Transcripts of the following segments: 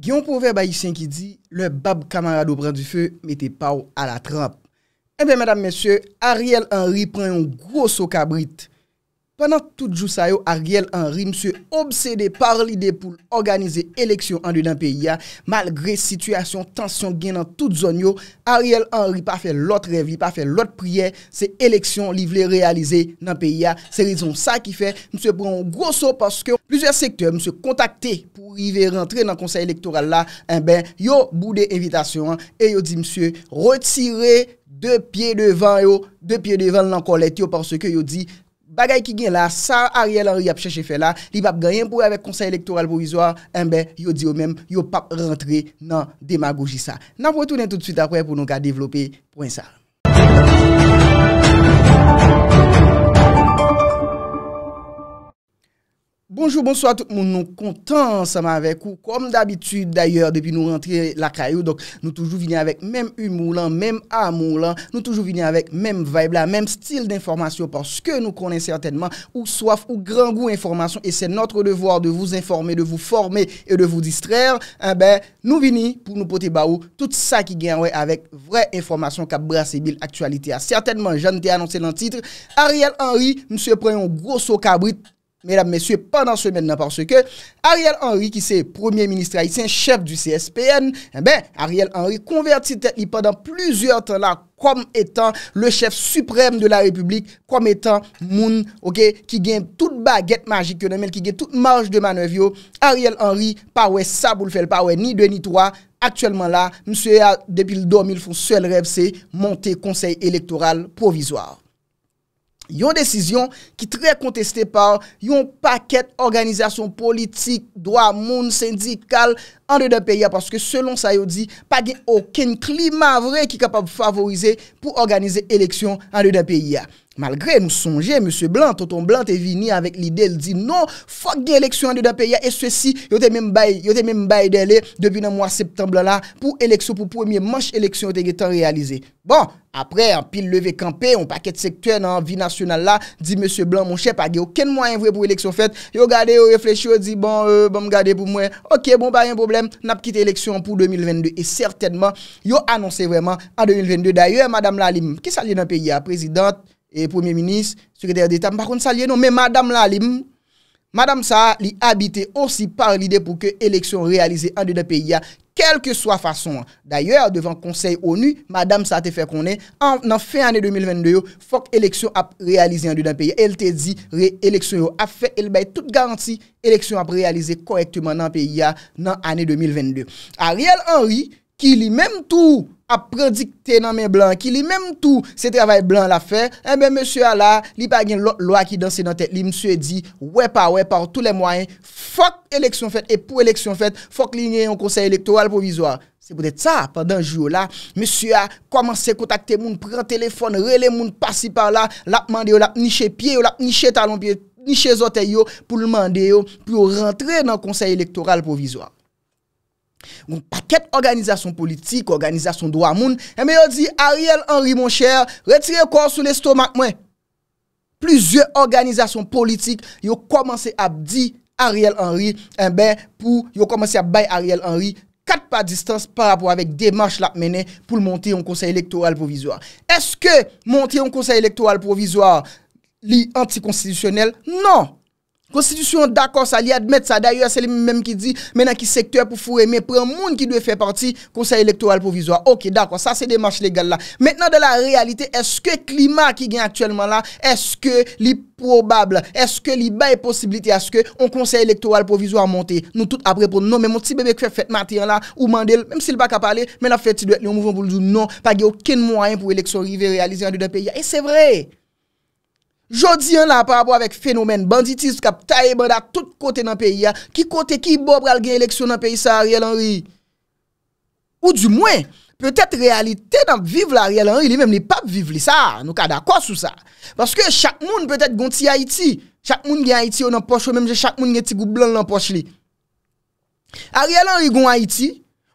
Gyon pou ver ba yishen ki di, le bab kamarado pran di fe, mette pa ou a la trap. Ebe, eh madame, mesye, Ariel Henry pran yon grosso kabrit. Pendant tout jou sa yo, Ariel Henry mse obsede par l'ide pou l'organize eleksyon an de nan peyi ya. Malgre sityasyon, tansyon gen nan tout zon yo, Ariel Henry pa fe l'ot revi, pa fe l'ot priye, se eleksyon li vle realize nan peyi ya. Se rizon sa ki fe, mse pou l'on grosso parce ke plusieurs secteurs mse kontakte pou i ve rentre nan konsey elektoral la, en eh ben yo bou de evitasyon an, e yo di mse retire de pie devan yo, de pie devan nan kolet yo parce ke yo di, La gay ki gen la, sar a riel an riyap cheche fe la, li pap gayen pou avek konsey elektoral pou vizwa, enbe yo di yo menm, yo pap rentre nan demagoji sa. Nan vwotounen toutsuit akwe pou nou ka dewelope.sar. Bonjour, bonsoir tout le monde. Nous content ensemble avec vous. Comme d'habitude d'ailleurs, depuis nous rentrer la caillou, donc nous toujours venir avec même humour, même amour, nous toujours venir avec même vibe, là, même style d'information parce que nous connaissons certainement ou soif ou grand goût d'information et c'est notre devoir de vous informer, de vous former et de vous distraire. Eh ben, nous venons pour nous porter baou tout ça qui gagne avec vraie information qu'a brassé Bill actualité. Ah, certainement, ne t'ai annoncé dans le titre, Ariel Henry, monsieur prend un gros cabrit mesdames, messieurs, pendant ce moment-là, parce que Ariel Henry, qui c'est premier ministre haïtien, chef du CSPN, eh ben, Ariel Henry convertit pendant plusieurs temps là comme étant le chef suprême de la République, comme étant Moun, ok, qui gagne toute baguette magique, qui gagne toute marge de manœuvre. Ariel Henry, pas ouais ça pour le faire, pas ouais ni deux ni trois. Actuellement là, monsieur, depuis le 2000, son seul rêve, c'est monter conseil électoral provisoire. Yon desisyon ki tre konteste par yon paket organizasyon politik, doa moun, sendikal, an de da peyi ya. Paske selon sa yo di, pa gen okin klima vre ki kapab favorize pou organize eleksyon an de da peyi ya. Malgre nou sonje, M. Blanc, tonton Blanc te vini avèk li del di, non, fok di eleksyon an de da peya, e sosi, yo te menm bay, yo te menm bay dele, devin an mwa septemble la, pou eleksyon, pou premier manche eleksyon te getan realize. Bon, apre, an pil leve kampe, an paket sektwen an, vi nasyonal la, di M. Blanc, moun chèp agè, okèn mwen yon vwe pou eleksyon fèt, yo gade yo reflechyo, di, bon, bon m gade pou mwen, ok, bon, ba yon problem, nan pkite eleksyon pou 2022, e certainman, yo anonsè vwèman, an 2022, daye, Madame Et Premier Ministre, Secrétaire d'État, par contre ça l'y est non. Mais Madame Lalim, Madame ça, l'y habité aussi par l'idée pou que l'élection réalisée en deux-dans-pays-il-y a, quel que soit façon. D'ailleurs, devant Conseil ONU, Madame ça a été fait qu'on est, en fin année 2022, faut que l'élection réalisée en deux-dans-pays-il-y a. Elle t'a dit, ré-élection, elle a fait, elle baye toute garantie, l'élection a réalisé correctement en deux-dans-pays-il-y a, nan année 2022. Ariel Henry, qui l'y mène tout, ap predikte nan men blan ki li menm tou se travay blan la fe, e eh men monsye la li pagyen lwa ki dansen nan ten, li monsye di wepa wepa ou tout le mwayen, fok eleksyon fet e pou eleksyon fet, fok li nye yon konsey elektoral provizwa. Se pou det sa, padan jou la, monsye la komanse kontakte moun, pren telefon, rele moun, pasi par la, la mande yo la niche pieyo, la niche talon pieyo, niche zote yo, pou l mande yo, pou yo rentre nan konsey elektoral provizwa. Goun paket organizasyon politik, organizasyon drwa moun, eh, mwen yo di Ariel Henry moun chèr, retire kon sou l'estomak mwen. Plüzyon organizasyon politik, yo komanse ap di Ariel Henry, mwen eh pou yo komanse ap bay Ariel Henry, kat pa distans par rapport avèk demarche la mènen pou l'monte yon konsey elektoral provizor. Eske monte yon konsey elektoral provizor li antikonstitutionel? Non! Konstitusyon d'akon sa li admet sa D'ayor se li menm ki di menan ki sektor pou fureme Pren moun ki dwe fè parti konser elektoral provizor Ok d'akon sa se demarche legal la Menan de la realite eske klima ki gen aktuelman la Eske li probable Eske li baye posibilite aske On konser elektoral provizor a monte Nou tout apre pou non Men moun ti bebe kwe fè fèt mati an la Ou mande mèm si l bak a pale Men a fèt ti dwe l yon mouvon pou l jou Non pa ge oken mouayen pou eleksyon rive Realize an de de peyi E se vre Jodi yon la parabo avèk fenomen banditis kap tae bandak tout kote nan peyi ya, ki kote ki bob ral gen eleksyon nan peyi sa Ariel Henry. Ou di mwen, pwetèt realite nan vive la Ariel Henry li, mèm li pap vive li sa, nou ka dakwa sou sa. Baske chak moun pwetèt gonti Haiti, chak moun gen Haiti ou nan poche ou mèm jè chak moun gen ti gou blan lan poche li. Ariel Henry gonti Haiti,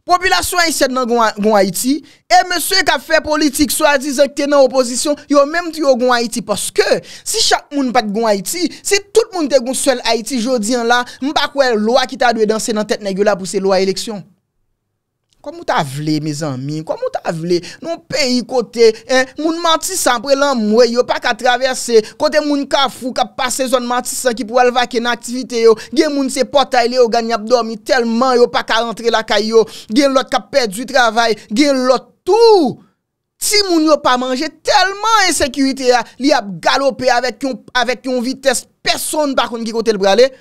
Popilasyon ay sèd nan goun Haiti, e mè sèk a fè politik, sò a di zèk tè nan oposisyon, yo mèm ti yo goun Haiti, pòske, si chak moun pat goun Haiti, si tout moun te goun sèl Haiti jò diyan la, m pa kwen lò a ki ta dwe dansè nan tèt negyo la pòsè lò a eleksyon. Kwa moun ta vle, me zanmi, kwa moun ta vle, nou pe yi kote, eh, moun mantisan pre lan mwe, yo pa ka traverse, kote moun ka fou, ka pase zon mantisan ki pou alvake nan aktivite yo, gen moun se potay le yo ganyap dormi, telman yo pa ka rentre la kayo, gen lot ka perdi yi travay, gen lot tou, ti moun yo pa manje, telman yi sekiwite ya, li ap galope avek yon vites, peson bakoun ki kote lbrale.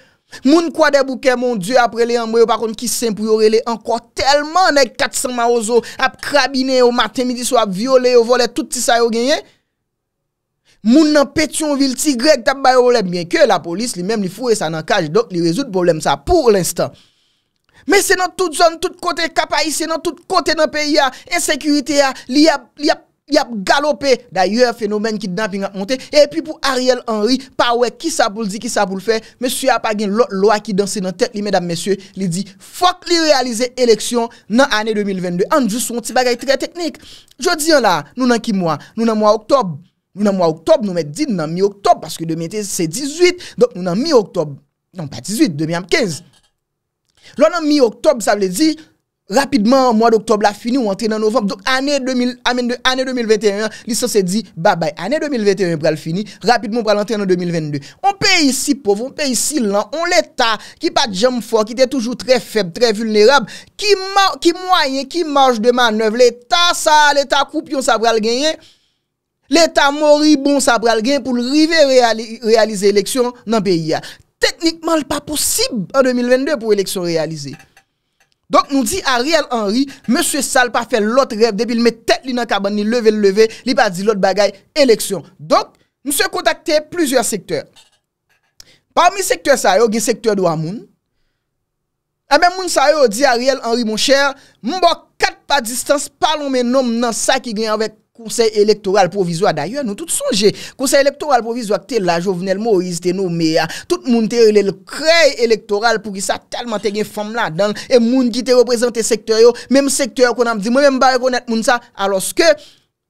Moun kwa de bouke moun die apre le yon mwe yo, pakon ki sempri yo re le, anko telman ek 400 maroz yo ap krabine yo, maten midi so ap viole yo, vole touti sa yo genye. Moun nan petyon vil ti grek tap bayo yo le, mwen ke la polis li menm li fwe sa nan kaj, dok li rezout problem sa, pou l'instant. Men se nan tout zon, tout kote kapayi, se nan tout kote nan peyi ya, ensekurite ya, li ap, Y ap galope, da yue fenomen ki dna pin ap monte. E pi pou Ariel Henry, pa we, ki sa pou l di, ki sa pou l fe, monsye ap agen lò lò a ki danse nan tek li medan monsye, li di, fok li realize eleksyon nan ane 2022. Anjou son ti bagay tre teknik. Jodi an la, nou nan ki mwa, nou nan mwa oktob, nou nan mwa oktob nou met di nan mi oktob, paske demen te se 18, don nou nan mi oktob, nan pa 18, demen ap 15. Lò nan mi oktob sa vle di, Rapidman, mwa d'Octob la fini ou antre nan November Donk ane 2021, lisa se di Ba bay, ane 2021 pral fini Rapidman pral antre nan 2022 On pe yisi pov, on pe yisi lan On l'Etat ki pa jam fwa, ki te toujou tre feb, tre vulnerab Ki mwayen, ki manj de manev L'Etat sa, l'Etat koup yon sa pral genyen L'Etat mori bon sa pral genyen Pou l'rive realize eleksyon nan pe ya Teknikman l pa posib an 2022 pou eleksyon realize Donk nou di Ariel Henry, Monsie Sal pa fe lot rev, Depil me tet li nan kaban li leve leve, Li pa di lot bagay eleksyon. Donk, monsie kontakte plusieurs sektors. Parmi sektors sa yo, Gen sektors do amoun, Amè eh moun sa yo, Di Ariel Henry monsier, Moun bo kat pa distans, Palon men nom nan sa ki gen avèk, Kousey elektoral provizwa da yon nou tout sonje. Kousey elektoral provizwa ki te la jovenel mo ou izte nou me a. Tout moun te rele le krey elektoral pou ki sa talman te gen fom la dan. E moun ki te represente sektoryo. Mem sektoryo konan mdi. Mwen mba rekonet moun sa aloske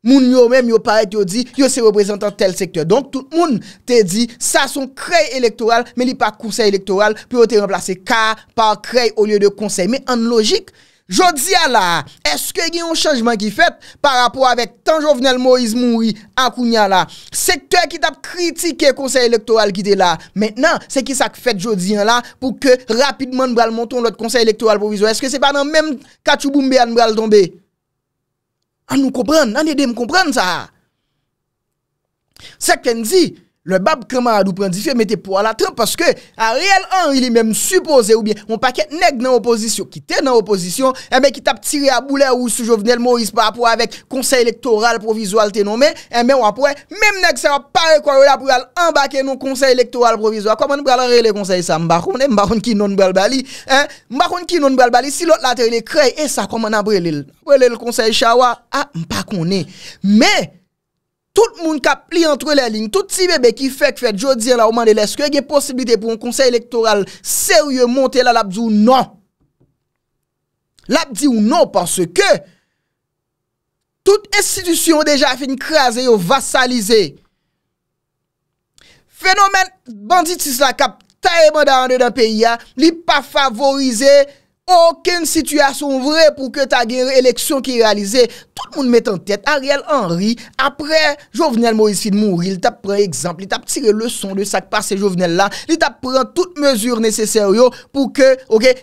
moun yo men yo paret yo di yo se represente an tel sektoryo. Donk tout moun te di sa son krey elektoral me li pa kousey elektoral pou yo te remplase ka pa krey o liyo de konsey. Me an logik. Jodi a la, eske gen yon chanjman ki fet Par rapport avek tan jovenel Moïse Moui Akounia la Sek te ki tap kritike konsey elektoral ki te la Mètnen, se ki sak fet jodi a la Pou ke rapidman mbral monton Lot konsey elektoral pou vizou Eske se pa nan mèm kachou boumbe an mbral tombe An nou kompran, nan edè mkompran sa Sek fènzi Le bab kreman adou prendi fye mette pou alatran Paske a real an ili menm suppose ou bien Mwen paket neg nan oposisyon Ki te nan oposisyon E eh men ki tap tire a boule ou sou jovenel Moris pa apwa avek konsey elektoral provizual te non men E men wapwe Mem neg sewa pare kwa yo la pou al Mwen baken nou konsey elektoral provizual Koman mwen brele konsey sa mbakoun Mwen bakoun ki non brel bali eh? Mwen bakoun ki non brel bali Si lot later le krey e sa koman apwe Brele konsey chawa ah, Mwen pakone Men Tout moun kap pli entre la ling, tout ti bebe ki fek fek jodi la oumane leske, gen posibilite pou yon konsey elektoral serye montel la lap di ou non. Lap di ou non parce ke tout estidusyon deja fin kreaze yo vassalize. Fenomen banditis la kap tae man da ande dan peyi ya, li pa favorize... Aken sitwasyon vre pou ke ta gen reeleksyon ki realize, tout moun met an tete, Ariel Henry, apre Jovenel Moïse Fidmouri, li tap pre ekzamp, li tap tire le son de sak pa se Jovenel la, li tap pre an tout mesur neseseryo pou ke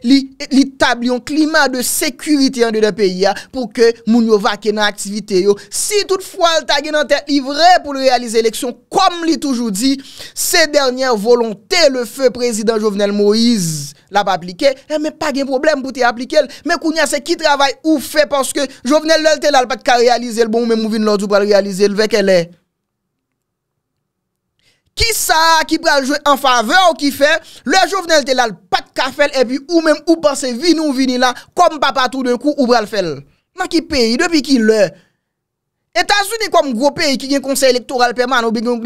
li tablion klima de sekurite an de da peyi ya, pou ke moun yo vake nan aktivite yo. Si toutfwa, li ta gen an tete li vre pou le realize eleksyon, kom li toujou di, se dernyan volonte le fe prezident Jovenel Moïse, La pa aplike, e men pa gen problem pou te aplike el. Men kounye se ki travay ou fe, porske jovenel lel te lal pat ka realize el, bon men mou vin lout ou pral realize el, vekele. Ki sa ki pral jwe an fave ou ki fe, le jovenel te lal pat ka fel, e pi ou men mou pase vin ou vinila, kom papa tout de kou ou pral fel. Ma ki peyi, depi ki lè. Etasouni kwa m gro peyi ki gen konsey elektoral peman, ou bingon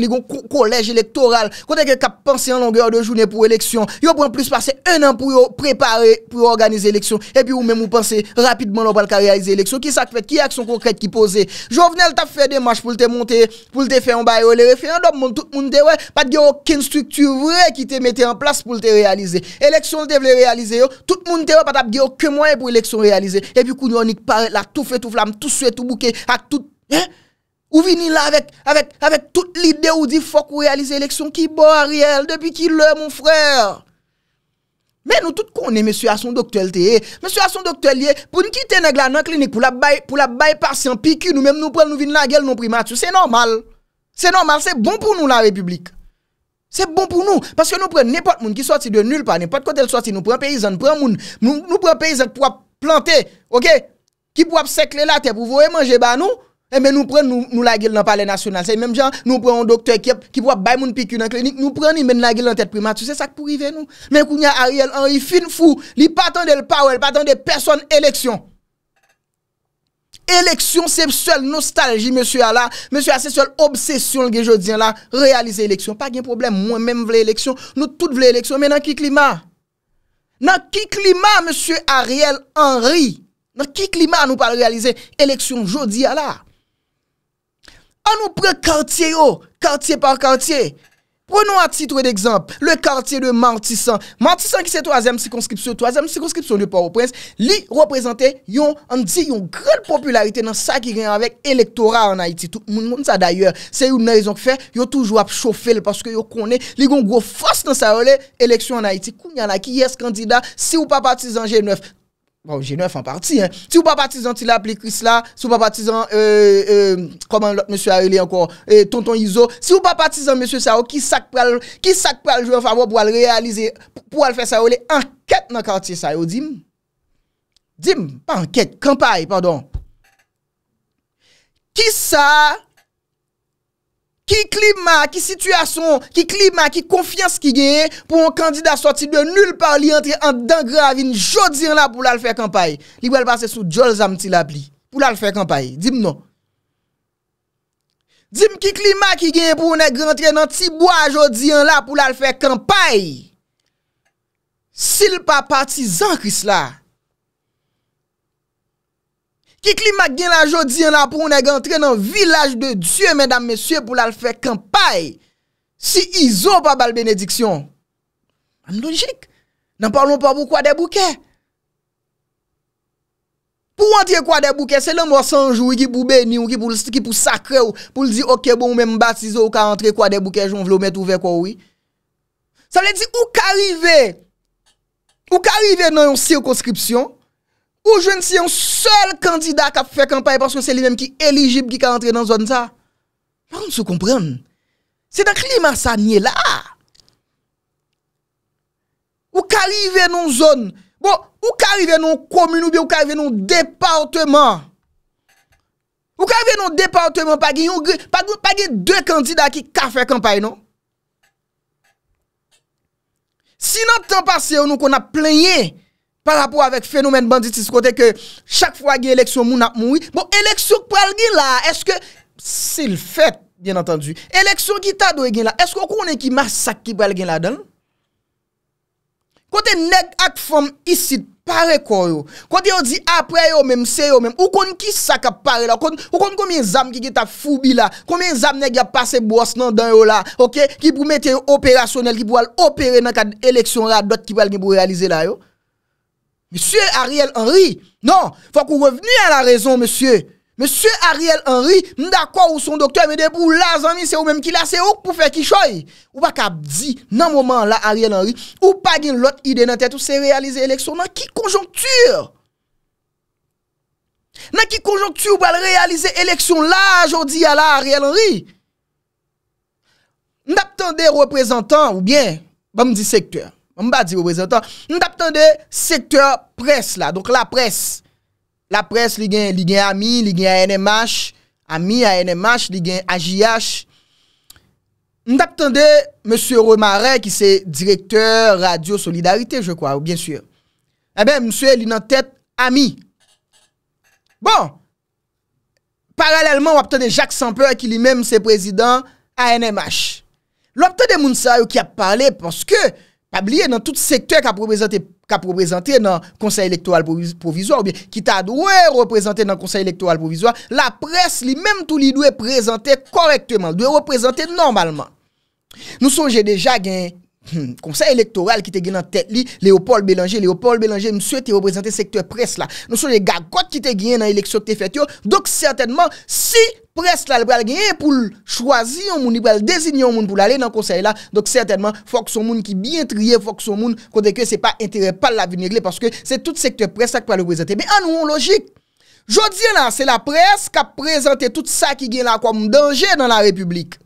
kolej elektoral kote gen kap panse yon langyor de jounen pou eleksyon, yo pou an plus pase enan pou yo prepare pou organize eleksyon epi ou men mou panse rapidman lopal ka realize eleksyon, ki sa kvet, ki aksyon konkrete ki pose, jo vene l tap fe demache pou lte monte, pou lte fe yon baye, ou lerefe yon do moun, tout moun dewe pat geyo ken struktur vre ki te mette en plas pou lte realize, eleksyon lte vle realize yo tout moun dewe pat ap geyo ke mwen pou eleksyon realize, epi koun yon nik pare la tou fe tou flam, tou Hein? Ou vini là avec, avec, avec toute l'idée ou dit faut qu'on réalise l'élection qui bon Ariel, depuis qu'il le mon frère. Mais nous tous connaissons monsieur à son docteur eh. Monsieur à son docteur eh, pour nous quitter dans la clinique pour la pour la patient nous même nous prendre nous la gueule non c'est normal. C'est normal, c'est bon pour nous la République. C'est bon pour nous parce que nous prenons n'importe monde qui sort de nulle part, n'importe côté sorti, nous prenons paysan, nous prenons monde, nous, nous prenons paysan pour planter, OK Qui pour secler la terre pour vous manger bah nous Eh, men nou pren nou la gil nan pale nasyonal. Se menm jan nou pren an doktor ki wap bay moun pikou nan klinik. Nou pren ni men la gil nan tet primat. Tu se sak pou rive nou. Men kou nye Ariel Henry fin fou. Li patan del power. Li patan del person eleksyon. Eleksyon sepsel nostalji monsu Allah. Monsu Allah sepsel obsesyon gen jodi Allah. Realize eleksyon. Pa gen problem mwen menm vle eleksyon. Nou tout vle eleksyon. Men nan ki klima? Nan ki klima monsu Ariel Henry? Nan ki klima nou pa realize eleksyon jodi Allah? An nou prek kartye yo, kartye par kartye. Prenon a titre d'exemple, le kartye de Martisan. Martisan ki se 3e sikonskripsyon, 3e sikonskripsyon de Port-au-Prince, li reprezenté yon, an di yon grelle popularité nan sa ki gen avèk, elektorat an Haiti. Tout moun moun sa dayeur, se yon nè rizon k fè, yon toujou ap chofè lè, paske yon konè, li yon gwo fòs nan sa olè, eleksyon an Haiti. Koun yon a ki yes kandida, si yon pa partizan G9? Bon, si ou pa patizan tila plekris la Si ou pa patizan Koman euh, euh, lot monsye a ele ankon euh, Tonton Izo Si ou pa patizan monsye sa ou Ki sakpe al jouan favor pou al realize Pou al fè sa ou Le anket nan kantye sa ou Dim Dim Pa anket Kampay pardon Ki sa Sa Ki klima, ki situasyon, ki klima, ki konfians ki genye pou an kandida soti de nul par li entre an dangra avin jodi an la pou lal fè kampay. Li wèl pase sou Jol Zamtil ap li pou lal fè kampay. Dim nou. Dim ki klima ki genye pou an entre nan ti bo a jodi an la pou lal fè kampay. Si l pa pati zankris la. Kik li mag gen la jodi an la pou ou neg entre nan vilaj de Diyo men dam mesye pou lal fe kampay si izo pa bal benediksyon. An logik. Nan parlon pa pou kwa de bouke. Pou entre kwa de bouke se le mwosanj ou ki pou beni ou ki pou sakre ou pou li di ok bon ou men batize ou ka entre kwa de bouke joun vlo men touve kwa ou. Sa le di ou ka rive. Ou ka rive nan yon sirkonskripsyon. Ou jwen si yon sol kandida ka fe kampaye paske se li menm ki eligib ki ka entre nan zon sa? Par an sou kompren? Se dan klima sa nye la! Ou ka rive nan zon? Bon, ou ka rive nan komy nou bi? Ou ka rive nan departement? Ou ka rive nan departement pa ge yon gri? Pa ge de kandida ki ka fe kampaye nou? Si nan tan pase ou nou kon a plenye Par rapport avek fenomen banditis kote ke chak fwa gen eleksyon moun ap moui. Bon, eleksyon ki pral gen la, eske, sil fèt, gen entendi. Eleksyon ki ta do e gen la, eske o konen ki masak ki pral gen la dan? Kote neg ak fom isid pare kon yo. Kote yo di apre yo menm, se yo menm, ou konen ki sak ap pare la? Ou konen konen zanm ki gen ta fubi la? Konen zanm neg ya pase bwos nan dan yo la? Ok, ki pou metye yo operasyonel, ki pou al opere nan ka eleksyon la, dot ki pral gen pou realize la yo? Monsye Ariel Henry, nan, fwa kou reveni an la rezon monsye. Monsye Ariel Henry, nan akwa ou son doktor, mwen debou la zanmi, se ou menm ki la, se ou pou fe ki choy. Ou baka di nan mouman la Ariel Henry, ou bagin lot ide nan tet ou se realize eleksyon nan ki konjonktur. Nan ki konjonktur ou bal realize eleksyon la, jodi ya la Ariel Henry. Ndap tan de reprezentan ou bien, ba mdi sektur. Mbadi reprezentant. Ndap tande sektor pres la. Donk la pres. La pres li gen Ami, li gen NMH. Ami, NMH, li gen AJH. Ndap tande msye Romare ki se direkteur radio solidarite je kwa. Ou gen sye. Ebe eh msye li nan tet Ami. Bon. Paralelman wap tande Jacques Semper ki li men mse prezident a NMH. Lop tande moun sayo ki ap parle ponske A blye nan tout sektor ki ap reprezenter nan konsey elektoral provizor ou bie ki ta dwe reprezenter nan konsey elektoral provizor, la pres li menm tou li dwe prezenter korekteman, dwe reprezenter normalman. Nou sonje deja gen hmm, konsey elektoral ki te gen nan tet li, Leopold Belanger, Leopold Belanger mswe te reprezenter sektor pres la. Nou sonje gagot ki te gen nan eleksyon te fetyo, dok certainman si... Pres la li bral genye pou l chwazi yon moun, li bral desinyon moun pou l ale nan konsey la. Dok certainman, fok son moun ki bien triye, fok son moun kode kwe se pa entere, pa l avenir le. Paske se tout sektye pres la ki pral l wazate. Be anou yon logik, jodi la, se la pres ka prezante tout sa ki genye la kwa moun denje nan la republik.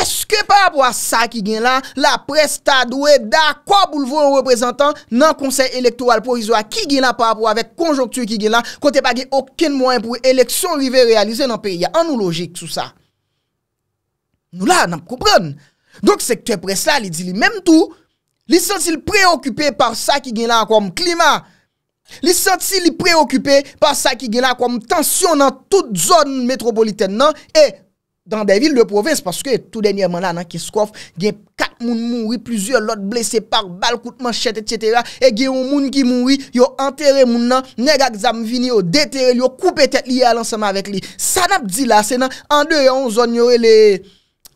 Eske pa apwa sa ki gen lan, la pres ta dwe da kwa boulevo yon reprezentant nan konsey elektoral pou izwa ki gen lan pa apwa vek konjoktu ki gen lan, kote pa gen oken mwen pou eleksyon rive realize nan pe, ya anou logik sou sa. Nou la, nan pou koupren. Donk sekte pres la li di li menm tou, li senti li preokupi par sa ki gen lan kwa m klima. Li senti li preokupi par sa ki gen lan kwa m tensyon nan tout zon metropoliten nan, e... Dan de vil de provins, Paske tou denye man la nan keskof, Gen kat moun mounwi, Plüzyon lot blese par, Bal kout man chet et cetera, E gen yon moun ki mounwi, Yon enterre moun nan, Neg ak zam vini, Yon deterre, Yon koupe tet li, Yon alansama vek li, Sanap di la, Senan, Ande yon zon yorele,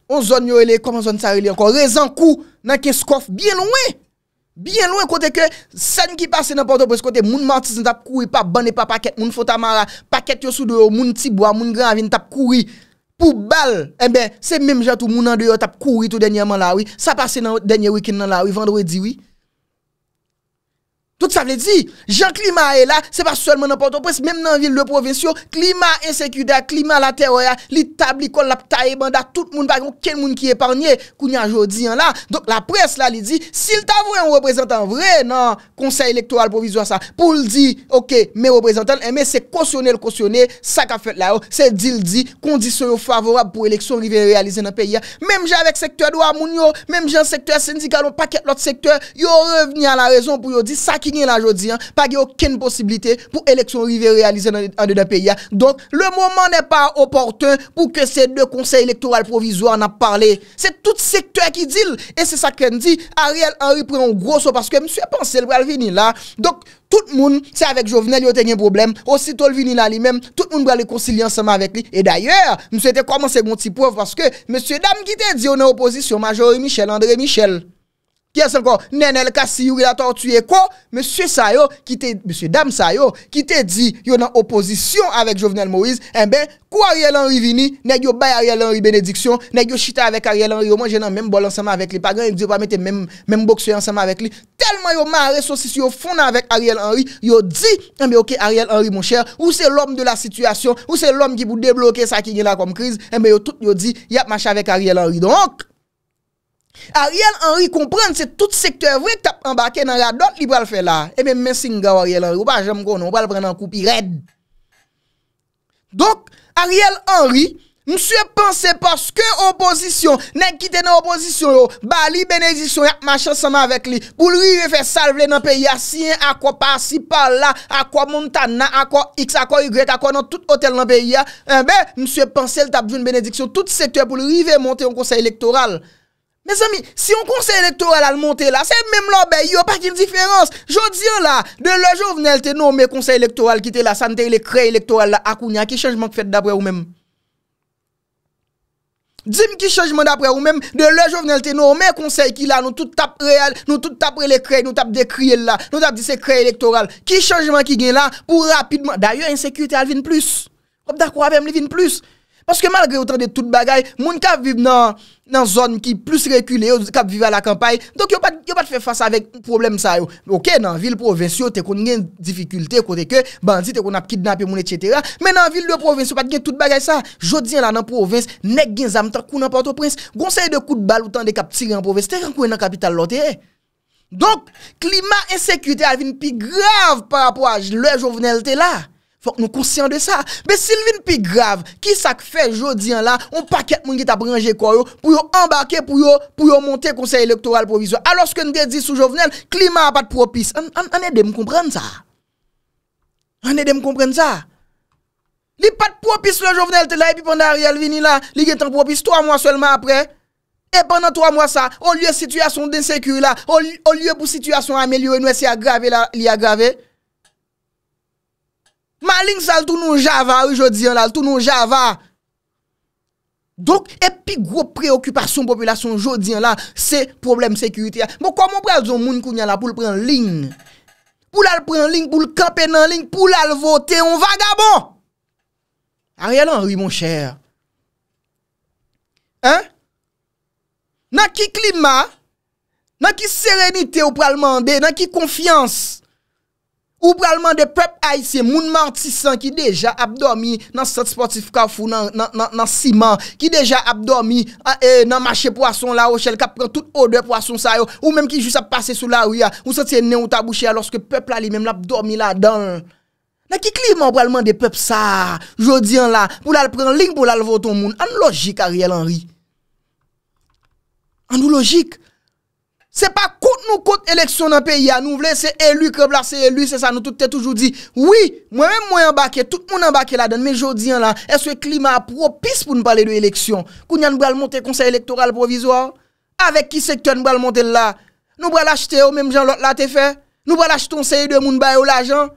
Yon zon yorele, Koman zon tsarele, Yon kon rezan kou, Nan keskof, Bien oue, Bien oue, Kote ke, Sen ki pase nan porto, Kote moun mantis nan tap koui, Pa ban e pa paket, Pou bal, ebe, eh se mèm jatou mounandwe yo tap kouwi tou denye man lawi, sa pase denye wikin nan lawi vendwe diwi. Tout sa vle di, jan klima e la, se pa solman anpato pres, mem nan vil le provinsyon, klima ensekuda, klima latero ya, li tabli kol la pta e banda, tout moun bagan, ken moun ki eparnye, kounyan jodi an la, donk la pres la li di, sil ta vwe an reprezentan vre nan, konsey elektoral pou vizwa sa, pou l di, ok, me reprezentan, eme se kosyonel kosyonel, sa ka fet la yo, se dil di, kondisyon yo favorab pou eleksyon rive realizen nan peyi ya, mem jen avek sektor do a moun yo, mem jen sektor sendikal, yo pa ket lot sektor, yo reveni an la rezon pou yo di, sa ki, Pagye oken posibilite pou eleksyon rive realizen an de da peyi ya Donk, le mouman ne pa oporten pou ke se de konsey elektoral provizwa an a parle Se tout sektoy ki dil E se sakren di, a real an ripren ou grosso Paske msye panse l bral vini la Donk, tout moun, se avek Jovenel yo tenyen problem Osito l vini la li men, tout moun bral le konsili ansama vek li E dayer, msye te komanse goun ti pou Paske msye dam ki te di ou ne oposisyon majore Michel André Michel Qui est encore Nenel Kassiou, il a torturé quoi Monsieur Sayo, qui était, monsieur Dame Sayo, qui te dit, yo en opposition avec Jovenel Moïse, eh ben, quoi Ariel Henry vini, nèg yo bay Ariel Henry bénédiction, nèg yo chita avec Ariel Henry, yo mange dans même bol ensemble avec lui, pas grand, il pas mettre même même boxeur ensemble avec lui. Tellement yo marre si yo fond avec Ariel Henry, yo dit, eh ben OK Ariel Henry mon cher, ou c'est l'homme de la situation, ou c'est l'homme qui vous débloquer ça qui est là comme crise, eh ben yo tout yo dit, y a marché avec Ariel Henry. Donc Ariel Henry, kompren, se tout sektwè, vwè tap ambake nan rade, dot li pral fè la, e mè mè singa wè Ariel Henry, wè pa jèm konon, wè pral pren nan koupi red. Donk, Ariel Henry, mswe panse paske oposisyon, nenkite nan oposisyon yo, bali, benedisyon, yak machan sama avèk li, pou lwi yve fè salve nan perya, si yè akwa pa, si pa la, akwa montana, akwa x, akwa y, akwa nan tout otel nan perya, mswe panse, l tap vwè n benedisyon, tout sektwè pou lwi yve monte yon konsey elektoral. Mes ami, si yon konsey elektoral al monte la, se mèm la, be, yon pa ki yon diferans. Jou diyan la, de lè jo venelte nou, mè konsey elektoral ki te la, sa nte yon krey elektoral la, akouni a, ki chanjman ki fet dabre ou mèm? Dime ki chanjman dabre ou mèm, de lè jo venelte nou, mè konsey ki la, nou tout tap rey al, nou tout tap rey le krey, nou tap de krey el la, nou tap de se krey elektoral. Ki chanjman ki gen la, pou rapidman, da yon ensekirite al vin plus. Op da kou avèm li vin plus. Paske malgre ou tan de tout bagay, moun kap vib nan zon ki plus rekule yo, kap vib a la kampay. Dok yo pat fe fasa avek problem sa yo. Ok nan vil provinsyo te kon gen difficulte kote ke, bandi te kon ap kidnapye moun et cetera. Men nan vil le provinsyo pat gen tout bagay sa. Jodien la nan provins, nek gen zam takou nan porto prins. Gonsey de kout bal ou tan de kap tiran provins, te kan kwen nan kapital lote e. Eh. Dok klima e sekwite avin pi grav par apwa le jovenelte la. Nou konsyen de sa Be Silvin pi grave Ki sak fe jodi an la On paket mwen git apre nje kwa yo Pou yo ambake pou yo Pou yo monte konsey elektoral proviso A loske nou de di sou jovenel Klima apat propis An e de m kompren sa An e de m kompren sa Li pat propis le jovenel te la E pi pandan rial vini la Li git an propis 3 mwa selman apre E pandan 3 mwa sa O liye situasyon densekuri la O liye pou situasyon amelyo E nou esi agrave la Li agrave Ma ling sa l tou nou java ou jodiyan la, l tou nou java. Dok epi gro preokupasyon populasyon jodiyan la, se problem sekurite ya. Bo kwa moun preal zon moun kounyan la pou l prean ling? Pou l al prean ling, pou l kapen nan ling, pou l al vote, on va gabon! A realan ou yi moun chèr? Hein? Nan ki klima, nan ki serenite ou preal mande, nan ki konfians, Ou bralman de pep ay se moun mantisan ki deja ap dormi nan sot sportif kawfou nan siman. Ki deja ap dormi e, nan mache poason la o chel kap pran tout ode poason sa yo. Ou menm ki jous ap pase sou la ou ya. Ou sot se ne ou tabouche ya lorske pep la li menm la ap dormi la dan. Na ki klivman bralman de pep sa jodi an la pou lal pran ling pou lal voton moun. An nou logik a riel anri. An nou logik. Se pa kont nou kont eleksyon nan peyi an, nou vle se elu, krepla se elu, se sa nou toute te toujou di. Oui, mwen mwen mwen mbake, tout moun mbake la den, mwen jodi an la, eswe klima propis pou nou pale de eleksyon. Kou nyan nou bral monte konsey elektoral provizor? Avek ki sekte nou bral monte la? Nou bral achete ou menm jan lote la te fe? Nou bral achete ou seye de moun bay ou la jan?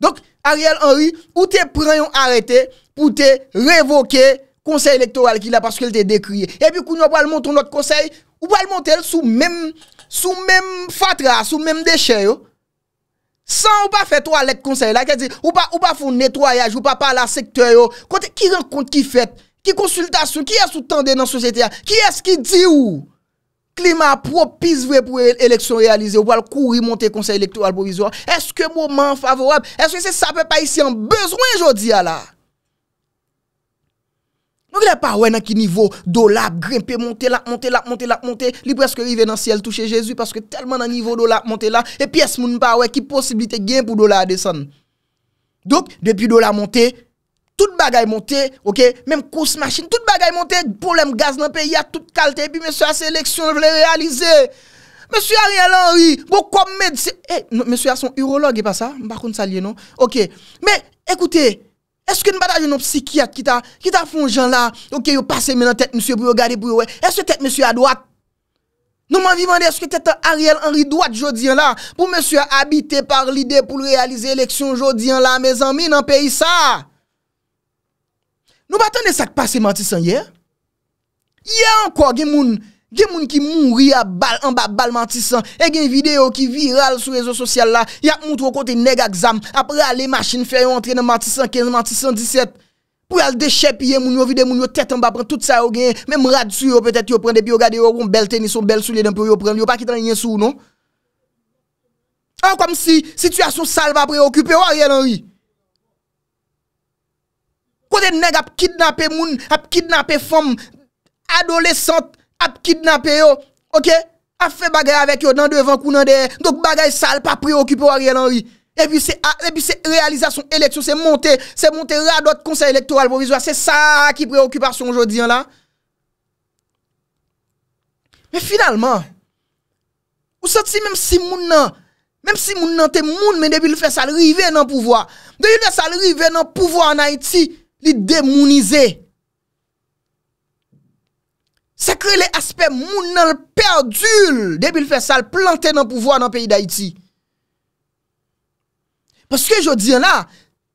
Donk Ariel Henry, ou te preyon arete, ou te revoke... konsey elektoral ki la paskwil te dekriye, epi kou nou apal monton not konsey, ou apal montel sou mem fatra, sou mem dechè yo, san ou pa fetou alek konsey la, ou pa foun netoyaj, ou pa pala sektè yo, ki renkont ki fet, ki konsultasyon, ki es ou tende nan sosyete ya, ki es ki di ou, klima propis vwe pou eleksyon realize, ou apal kou rimonte konsey elektoral pou vizwa, eske mouman favorab, eske se sape pa isi an bezwen jodi ya la, Mwen glè pa wè nan ki nivou do la grimpe, monte la, monte la, monte la, monte la, li pweske rive nan siel touche Jezou, paske telman nan nivou do la monte la, e piyes moun pa wè ki posibilite gen pou do la desan. Dok, depi do la monte, tout bagay monte, ok, menm kous machine, tout bagay monte, poulem gaz nan pe, ya tout kalte, e pi mèsyou a seleksyon, jvelè realize. Mèsyou a rè lanri, eh, non, mèsyou a son urolog, e pa sa, mwen bakoun salye, non? Ok, men, ekoute, Eske nou bata joun nou psikyat ki ta foun joun la, ou ki yo pase men an tet msye pou yo gade pou yo wey, eske tet msye a doat? Nou man vivande eske tet a Ariel Henry doat joun diyan la, pou msye a habite par lide pou l'realize eleksyon joun diyan la, me zan mi nan peyi sa? Nou bata ne sak pase menti san ye? Ye anko gen moun, Gen moun ki moun ri a bal an ba bal mantisan E gen video ki viral sou rezo sosyal la Ya moun tro kote neg a gzam Apre a le machin fè yon entren Mantisan 15, mantisan 17 Pou al deche piye moun yo vide moun yo Tet an ba pren tout sa yo gen Mem rad sou yo petet yo pren Depi yo gade yo ron bel tenison bel sou ledan pou yo pren Yo pa kitan yon sou non An kom si situasyon salva preokupè Ou a rien an wi Kote neg ap kidnapé moun Ap kidnapé fom Adolescent ap kidnap yo, ok, ap fe bagay avek yo nan devan kou nan der, dok bagay sal pa preokupo a riyel anri, epi se realiza son eleksyon, se monte, se monte radot konser elektoral pou vizwa, se sa ki preokupasyon jodi an la. Men finalman, ou soti menm si moun nan, menm si moun nan te moun men depi li fe sal rive nan pouvoi, depi li fe sal rive nan pouvoi an Haiti, li demonize. Se kre le aspe eh, eh, moun nan l perdul debil fè sal plantè nan pouvoan nan peyi d'Haïti. Paske jò diyan la,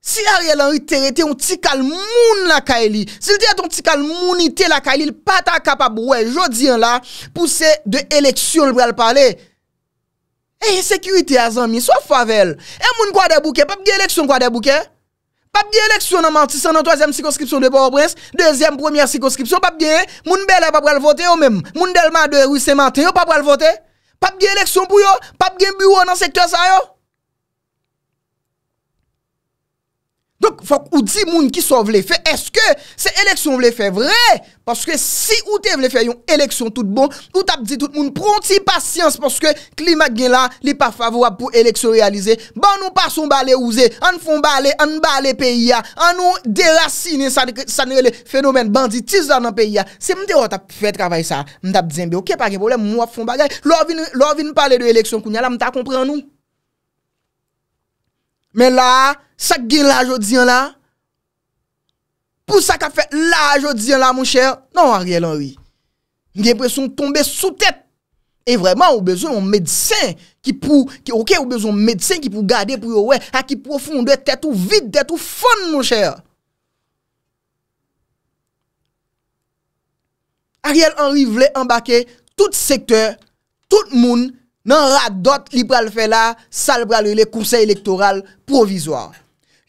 si a rè lan rite rete, un ti kal moun la ka e li. Se l diyan ton ti kal moun ite la ka e li, l pata kapab wè. Jò diyan la, pousse de eleksyon l wè al pale. E yon sekurite a zan mi, so favel. E moun kwa de bouke, pap ge eleksyon kwa de bouke? Pap gen leksyon nan mantisan nan tozyen psikoskripsyon de Boroprens, dezyen pwemyen psikoskripsyon, pap gen, moun belè e pa pral vote yo menm, moun delman de Roussemante yo pa pral vote, pap gen leksyon pou yo, pap gen bureau nan sektor sa yo. Fok ou di moun ki son vle fe, eske se eleksyon vle fe vre? Paske si ou te vle fe yon eleksyon tout bon, ou tap di tout moun pronti pasyans paske klimak gen la li pa favorab pou eleksyon realize. Ban nou pason ba le ouze, an fon ba le, an ba le peyi ya, an nou derasine san re le fenomen banditis nan peyi ya. Se mde ou oh, tap fe travay sa, mda ap djembe, oke pake bole mwa fon bagay, lor vin pale de eleksyon koun ya la, mta kompre an nou. Men la, Sak gen la ajo diyan la? Pou sak a fe la ajo diyan la, moun chèr? Non, Ariel Henry. Ndiye presyon tombe sou tèt. E vreman, ou bezon mèdisen ki pou... Ok, ou bezon mèdisen ki pou gade pou yo wè, a ki profonde tèt ou vide tèt ou fon, moun chèr. Ariel Henry vle embake tout sektèr, tout moun nan radot li pral fè la, sal pral le kousey elektoral provizwa.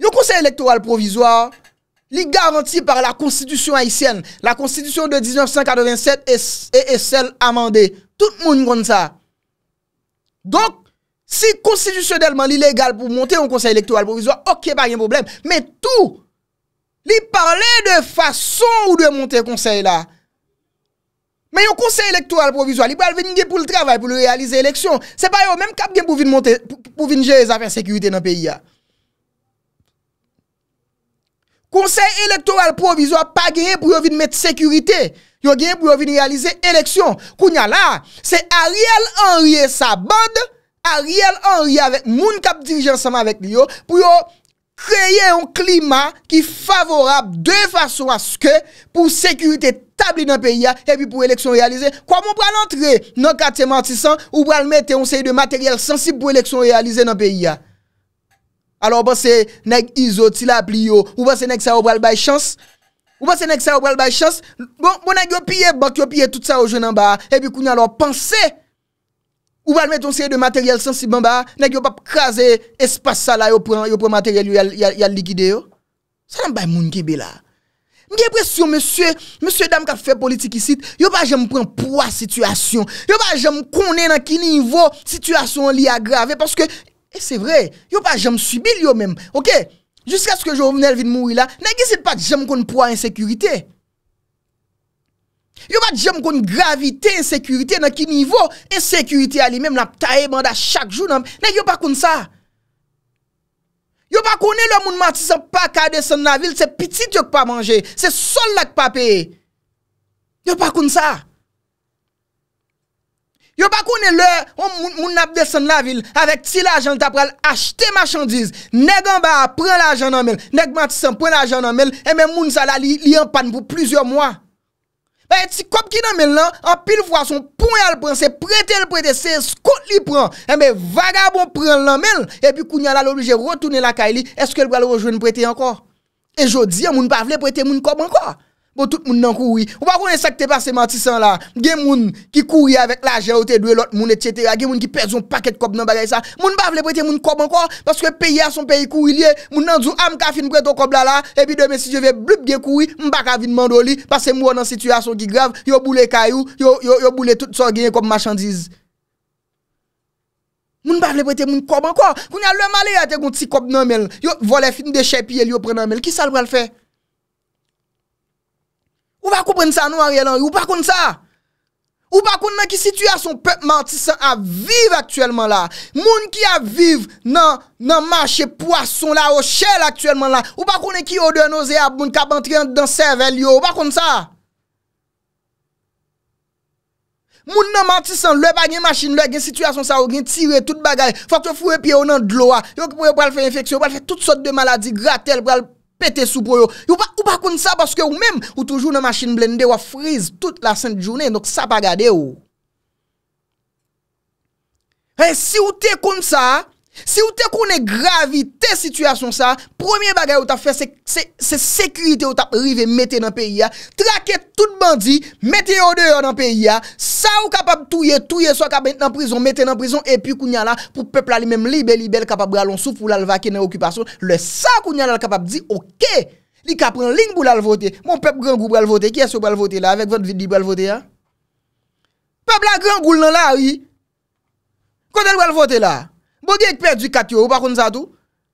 Yon konsey elektoral provizwa, li garanti par la konstitusyon Haitienne. La konstitusyon de 1987 et est sel amande. Tout moun yon kon sa. Donk, si konstitusyonelman li legal pou monte yon konsey elektoral provizwa, ok, pa gen problem. Men tou, li parle de fason ou doy monte yon konsey la. Men yon konsey elektoral provizwa, li pou al veni gen pou l'travay, pou l'realize l'eleksyon. Se pa yon, men kap gen pou vinje yon afer sekurite nan peyi ya. Konsey elektoral provizor pa genye pou yo vin mette sekurite, yo genye pou yo vin realize eleksyon. Kounya la, se Ariel Henry sa band, Ariel Henry avek moun kap dirijansama avek li yo, pou yo kreye yon klima ki favorab de fason aske pou sekurite tabli nan peyi ya, epi pou eleksyon realize, kwa moun pral antre nan kate mantisan ou pral mette yon sey de materyal sensib pou eleksyon realize nan peyi ya. alo ou pa se neg izotila ap li yo, ou pa se neg sa obral bay chans, ou pa se neg sa obral bay chans, bon neg bon, yo piye, bak bon, yo piye tout sa ojounan ba, epi kouni alo panse, ou pa lmet ton seye de materyel sensiban ba, neg yo pa kaze espasa la, yo pre materyel yo yal likide yo, sa nan bay moun ki be la, mge presyon monsye, monsye dam ka fe politik isit, yo pa jem pre mpwa situasyon, yo pa jem kone nan ki nivou, situasyon li agrave, paske, Se vre, yo pa jom subil yo men Ok, jusqu'a se ke jom venel vin moui la Na gisit pa jom kon po a insekurite Yo pa jom kon gravite Insekurite nan ki nivou Insekurite a li men, la tae manda chak joun Na yo pa kon sa Yo pa kon e lo moun mati San pa kade san la vil Se pitit yo k pa manje, se sol la k pa pe Yo pa kon sa Yo pa kounen lè, moun ap desen la vil, avèk ti l'ajan ta pral achte machandiz, negan ba pran l'ajan nan men, negman ti san pran l'ajan nan men, eh e men moun sa la li yon pan pou plizyo mwa. E ti kop ki nan men lan, an pil fwa son, pran yon pran, se prete l'prete, se skot li pran, e eh men vagabon pran l'an men, e pi kounen la l'oblije rotounen la ka e li, eske l'pral rejwen l'prete yon kor. E jodi, moun pa vle prete moun kop an kor. Bon tout moun nan kouwi. Ou pa konen sa ki te pa se mantisan la. Gen moun ki kouwi avèk la jèwote dwe lot moun et chètera. Gen moun ki pezoun paket kob nan bagay sa. Moun bavle pou ete moun kob anko. Paske peye a son peyi kouwi liye. Moun nan djou amka fin kouye ton kob la la. Epi deme si jeve blup gen kouwi. Mbak avin mandoli. Paske moun an situasyon ki grav. Yo boule kayou. Yo boule tout son genye kob machandiz. Moun bavle pou ete moun kob anko. Koun ya lè malè a te kon ti kob nan men. Yo vole fin de chèpi el yo Ou pa koun sa nou a rielan? Ou pa koun sa? Ou pa koun nan ki situasyon pep mantisan a vive aktuelman la? Moun ki a vive nan manche poason la, o chel aktuelman la? Ou pa koun e ki odenoze a moun kapantriyan dan servelyo? Ou pa koun sa? Moun nan mantisan, lè bagen masjin, lè gen situasyon sa, lè gen tire tout bagay. Fak te fure piye ou nan dloa. Yon ki pou ah. yo pral fe infeksyon, pral fe tout sot de maladi, gratel, pral... pe te sou pou yo, yo pa kon sa, baske yo mem, yo toujou nan machine blender, yo a freeze, tout la sènte jounè, nok sa pa gade yo, hey, si yo te kon sa, ha, Si ou te konen gravite situasyon sa, premier bagay ou ta fe se sekurite ou ta prive mette nan periya, trake tout bandi, mette odeur nan periya, sa ou kapap touye, touye sa kapen nan prizon, mette nan prizon, epi kou nyan la pou pepl la li menm libe, libe, kapap bralonsou pou lal vake nan okupasyon, le sa kou nyan la kapap di, okey, li kapren ling bou lal vote, moun pepl gran gou bral vote, kye sou bral vote la, avek vant vide li bral vote, pepl la gran gou lal la, kote lal bral vote la, Bo gen ek perdi kat yo, ou pa kon sa tou?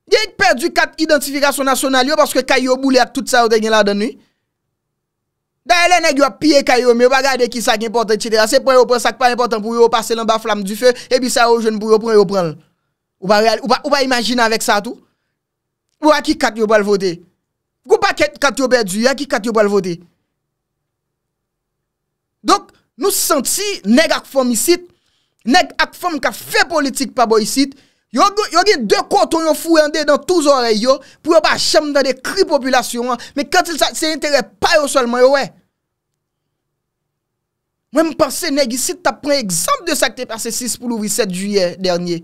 Gen ek perdi kat identifikasyon nasyonal yo paske kay yo boule at tout sa yo gen la den ni? Da elen ek yo apiye kay yo, mi yo pa gade ki sa ki importan, se pren yo pren sa ki pa importan pou yo pase lan ba flam du fe, ebi sa yo jen pou yo pren yo pren. Ou pa imagine avek sa tou? Ou aki kat yo bal vote? Gou pa kat yo perdi, aki kat yo bal vote? Dok, nou senti negak fomisit Nèk ak fèm ka fè politik pa bo yisit, yo gen dè konton yon fou yande dan touz ore yon, pou yo ba chèm dan de kri populasyon an, men kèntil sa se intère pa yo solman, yo we. Mwen mpase nèk yisit ta pren ekzamp de sa kè te passe 6 pou l'ouvri 7 juyè dernyè.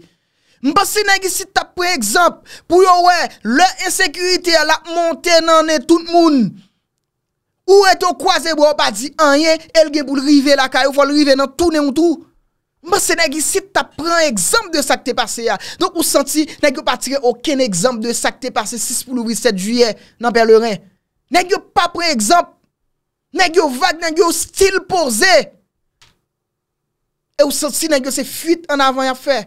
Mpase nèk yisit ta pren ekzamp pou yo we, le ensekuitè la montè nan tout moun. Ou eto kwa zè bo, ba di an yen, el gen pou l'rive la ka yo fò l'rive nan tout nè yon touw. Mwen se neg isi ta pren ekzamp de sakte pase ya. Donk ou santi neg yo pa tire oken ekzamp de sakte pase 6 foul ou 8 7 juye nan per le ren. Neg yo pa pren ekzamp. Neg yo vague, neg yo stil pose. E ou santi neg yo se fuit an avan yon fè.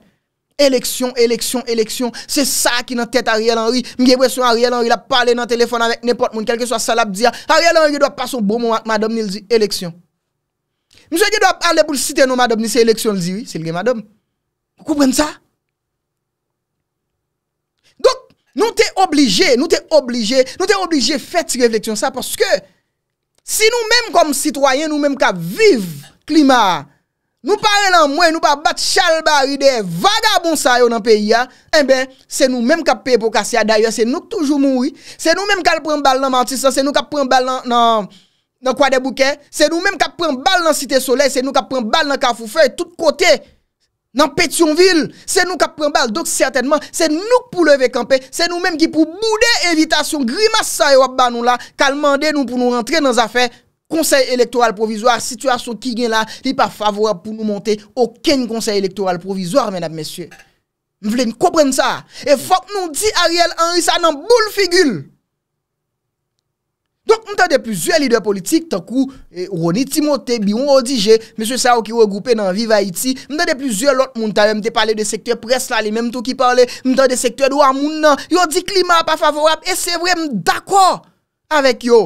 Eleksyon, eleksyon, eleksyon. Se sa ki nan tèt Ariel Henry. Mwen ge bre sou Ariel Henry la pale nan telefon anvek nepot moun. Kelke sou a salap diya. Ariel Henry do pa sou brouman bon ak madam nil di eleksyon. Mwen se gen do ap ale pou siten nou madob, ni se eleksyon li ziwi, se gen madob. Mwen koupren sa? Dok, nou te oblige, nou te oblige, nou te oblige fèt si refleksyon sa, poske, si nou menm kom sitoyen, nou menm ka viv klima, nou pa ren nan mwen, nou pa bat chal bari de vagabonsa yo nan peyi ya, en ben, se nou menm ka pey pou kasi ya, dayan, se nou k toujou moui, se nou menm kal pren bal nan mantisan, se nou ka pren bal nan... Nan kwa de bouke, se nou menm ka pren bal nan Site Soleil, se nou ka pren bal nan Kafoufeu, tout kote, nan Petionville, se nou ka pren bal. Dok certainman, se nou pou leve kampe, se nou menm ki pou boudé evitasyon, grimas sa e wap ba nou la, kalmande nou pou nou rentre nan zafè, konsey elektoral provizwa, situasyon ki gen la, di pa favorab pou nou monte, oken konsey elektoral provizwa, menab mesye. Mwen vle nko pren sa, e fok nou di Ariel Henry sa nan bou l figul. Mwen te de plizye lide politik, takou, eh, Roni Timote, Bion Odije, Mwen se sa ou ki ou e goupen nan Vivayiti, mwen te de plizye lot mwen ta, mwen te pale de sektye pres la, li menm tou ki pale, mwen te de sektye do amoun nan, yo di klima pa favorab, e se vre mdakwa avèk yo.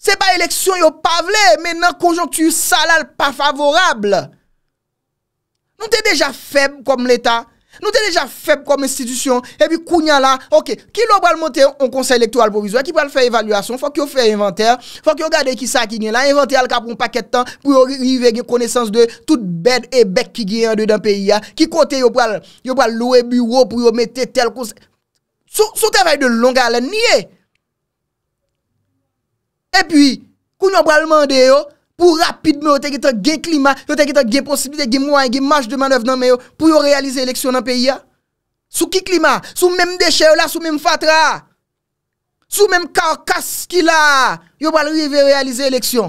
Se pa eleksyon yo pavle, men nan konjon tu salal pa favorab. Mwen te deja feb kom l'Etat. Nou te deja feb kom institisyon, e pi kounya la, ok, ki lo pral monte yon konsey elektoral pou vizwa, ki pral fè evalüasyon, fòk yo fè inventèr, fòk yo gade ki sa ki nye la, inventèr al kapon pakèt tan, pou yo rive gen konesans de tout bed e bek ki gen yon de dan peyi ya, ki kote yo pral, yo pral loue bureau pou yo mette tel konsey... Sou teray de longa la, nye! E pi, kounya pral mande yo, Ou rapid me ou teke teke gen klima, ou teke teke gen posibilite, gen mouan, gen manj de manov nan me yo, pou yo realize eleksyon nan peyi ya? Sou ki klima? Sou menm deche yo la, sou menm fatra? Sou menm karkas ki la? Yo balrive realize eleksyon?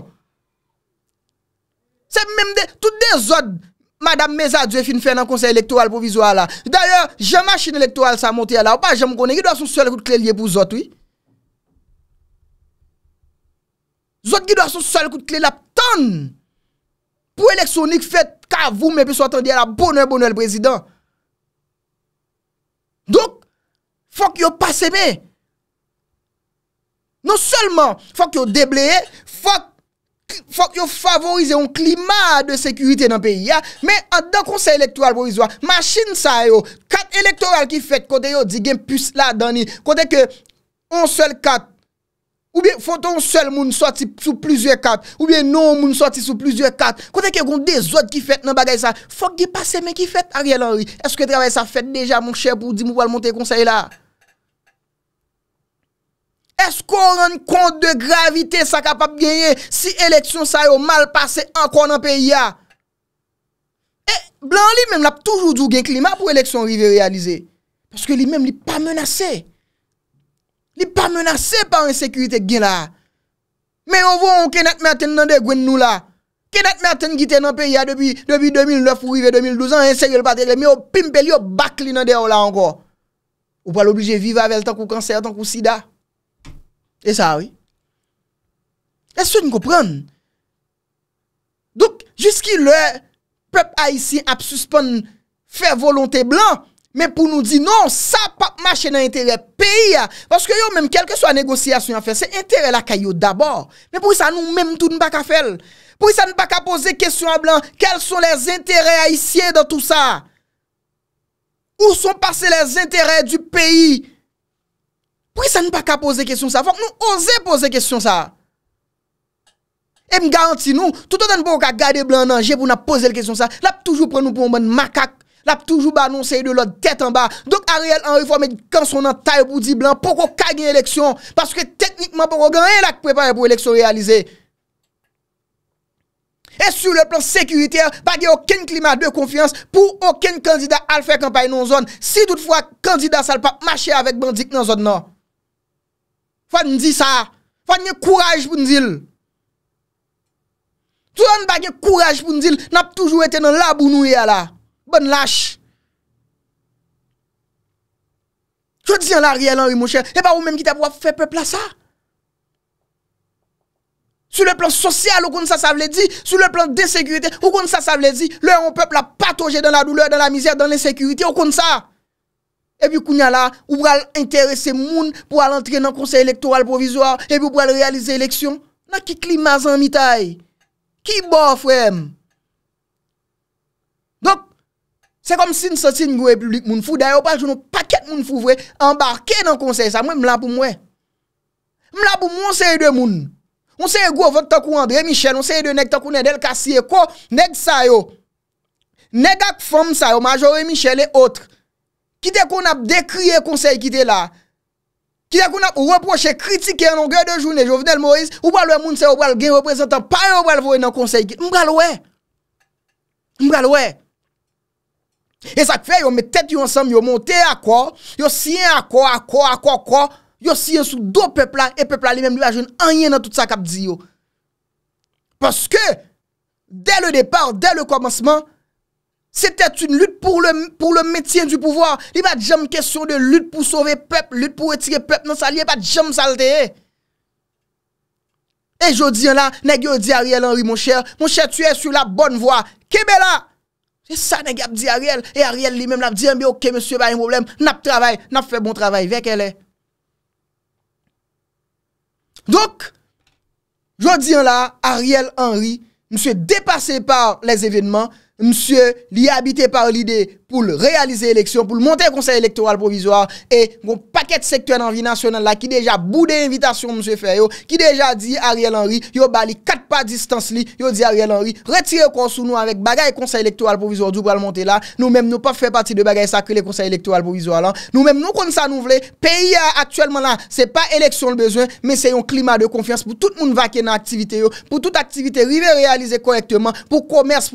Se menm de, tout de zot, madame Meza Dzefin fèn nan konsey elektoral pou vizwa la. Danyo, jen machin elektoral sa monti ya la, ou pa jen mkone, yi do a sou sol kout kle liye pou zot, oui? Zot ki do a sou sol kout kle la, Pou eleksyonik fèt Kavou mèpè sou attendi A la bonèl bonèl prezident Dok Fòk yò pasèbe Non sèlman Fòk yò deblè Fòk yò favorize Yon klima de sekurite nan peyi Mè adan konsey elektoral Mâchine sa yo Kat elektoral ki fèt Kote yo digèm püs la dani Kote ke on sèl kat Ou bi fote ou sel non moun soti sou plizye kat, ou bi nou moun soti sou plizye kat. Kote ke yon de zot ki fet nan bagay sa, fok di pase men ki fet a riyel anri. Eske trabay sa fet deja moun chè pou di mou val moun te konsey la? Eske ou ren kont de gravite sa kapap genye si eleksyon sa yo mal pase an kon an pe ya? E, blan li menm la pou toujou djou gen klima pou eleksyon rive realizé. Paske li menm li pa menasey. I pa menase pa an sekurite gen la. Me yo vou an kenat merten nan de gwen nou la. Kenat merten giten nan pe ya debi 2009 ou ive 2012 an, en serye l patere, me yo pimpe li yo bak li nan de ou la an go. Ou pa l'oblije vive avèl tankou kanser, tankou sida. E sa wè. E sou ni koupren. Douk, jiski lè, pep a yisi ap suspon fè volonte blan, Men pou nou di, non, sa pa mache nan intere peyi ya. Paske yo menm, kelke so a negosyasyon a fe, se intere la kayo dabor. Men pou isa nou menm tout nou baka fel. Pou isa nou baka pose kesyon a blan, kel son les intere a isye dan tout sa. Ou son pase les intere du peyi. Pou isa nou baka pose kesyon sa, fok nou ose pose kesyon sa. E m garanti nou, tout an pou ka gade blan nan je pou na pose kesyon sa. La pou toujou pren nou pou mwen bon makak. l ap toujou ba anonsè y de lòd tèt an ba. Dok a reèl an reformèd kan son nan tay pou di blan, pou kò kagè y lèksyon, paske teknikman pou rogan, y l ak prepan y pou lèksyon realize. E sur le plan sekuriter, bagè okèn klimat de konfians, pou okèn kandida al fè kampay nan zon, si toutfwa kandida sal pa mâche avèk bandik nan zon nan. Fwa ndi sa, fwa nye kouraj pou nzil. Tou an bagè kouraj pou nzil, n ap toujou etè nan labou nou y ala. bonne lâche. Je dis en l'Ariel Henry, mon cher, et eh pas ben, ou même qui t'avez fait peuple à ça. Sur le plan social, ou ça, ça veut dire. Sur le plan de sécurité, ou ça, ça veut dire. Le on peuple a patogé dans la douleur, dans la misère, dans l'insécurité, ou ça. Et puis, a là, ou pral intéresser moun pour aller entrer dans le conseil électoral provisoire, et puis pour réaliser l'élection. Dans qui climat en mitaille? Qui bon, frère? Se kom sin sotin go republik moun fouda yo pal joun ou paket moun fouvwe Embarke nan konsey sa mwen mla pou mwen Mla pou mwen se yi de moun Mwen se yi go vod takou André Michel Mwen se yi de nek takou Nedel Kassie Ko nek sayo Negak fom sayo Majore Michel et autres Ki te kon ap dekriye konsey ki te la Ki te kon ap reproche, kritike anon gey de joun Ne jovenel Moïse Ou balwe moun se yo balgen representa Par yo balvoye nan konsey ki te Mwen balwe Mwen balwe E sak fe yo metet yo ansam, yo monte a kwa, yo siyen a kwa, a kwa, a kwa, a kwa, yo siyen sou do pepla, e pepla li menm li wajen anyen nan tout sa kap diyo. Paske, dey le depar, dey le komansman, se te toun lout pou le metyen du pouvoar, li wajen m kesyon de lout pou sove pep, lout pou etike pep, nan sa li wajen m salte. E jodi an la, negyo di a riel anri monsher, monsher tuye sou la bonn voa, kebe la? Et ça, nest dit Ariel. Et Ariel lui-même l'a dit, eh ok, monsieur, pas de problème. N'a pas travail, n'a fait bon travail. avec elle eh. Donc, je dis là, Ariel Henry, monsieur dépassé par les événements, msye li habite par l'ide pou l'realize l'eleksyon, pou l'monte l'konseil elektoral provizor e yon paket sektwè nan vi nasyonal la ki deja bou de invitasyon msye fè yo, ki deja di Ariel Henry yo bali kat pa distance li yo di Ariel Henry, retire kon sou nou avèk bagay konseil elektoral provizor dupo l'monte la nou mèm nou pa fè pati de bagay sakri l'konseil elektoral provizor la, nou mèm nou kon sa nou vle peyi ya aktuelman la se pa eleksyon l'bezwen, men se yon klima de konfians pou tout moun vakye nan aktivite yo pou tout aktivite rive realize korekteman pou komers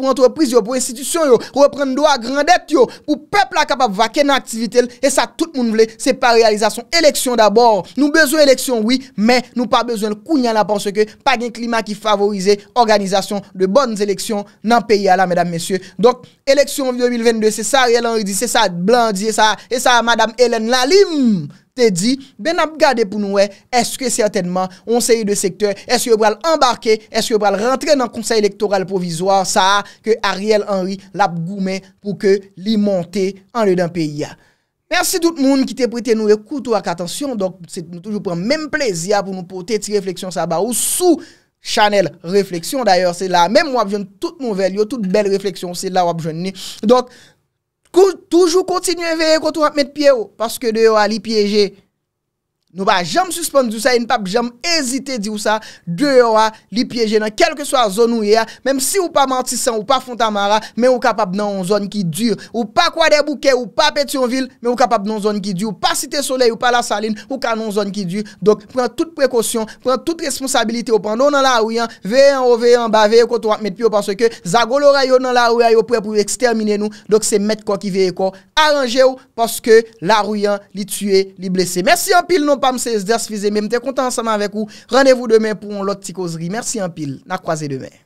institisyon yo, repren do a grandet yo pou pepl a kapap va ken aktivitel e sa tout moun vle, se pa realizasyon eleksyon dabor, nou bezoun eleksyon oui, men nou pa bezoun kounyan la panseke, pa gen klima ki favorize organizasyon de bonnes eleksyon nan peyi ala, medam mesye, donk eleksyon 2022, se sa Riel Henry, se sa Blondie, se sa Madame Hélène Lalim te di, ben ap gade pou nou e, eske certainman, on se yi de sektor, eske yo pral embarke, eske yo pral rentre nan konsey elektoral provizor, sa a ke Ariel Henry l ap goume pou ke li monte an le dan peyi ya. Mersi tout moun, ki te prete nou e koutou ak atensyon, donk, se nou toujou pran menm plezia pou nou pote ti refleksyon sa ba ou sou chanel refleksyon, dayor, se la menm wap joun tout nouvel yo, tout bel refleksyon, se la wap joun ni, donk, Toujou kontinue veye kontou ap met pye ou. Paske de yo ali pyeje. Nou ba jam suspande di ou sa... En pap jam ezite di ou sa... De ou a ah, li pyeje nan... Kelke so a zon ou ye a... Mem si ou pa mantisan... Ou pa fontamara... Men ou kapap nan ou zon ki dure... Ou pa kwa de bouke... Ou pa peti ou vil... Men ou kapap nan ou zon ki dure... Ou pa site solei... Ou pa la saline... Ou ka nan ah, ou zon ki dure... Dok pren tout prekosyon... Pren tout responsabilite ou pan... Non nan la ou yan... Veye an ou veye an... Ba veye ou kontouran... Met pi ou pan se ke... Zago lora yo nan la ou yan... Yo pre pou ekstermine nou... Dok se met kon ki Mse Sderz Fize, me mte konta anseman vek ou. Randevou demen pou an lot ti kozri. Mersi an pil, na kwaze demen.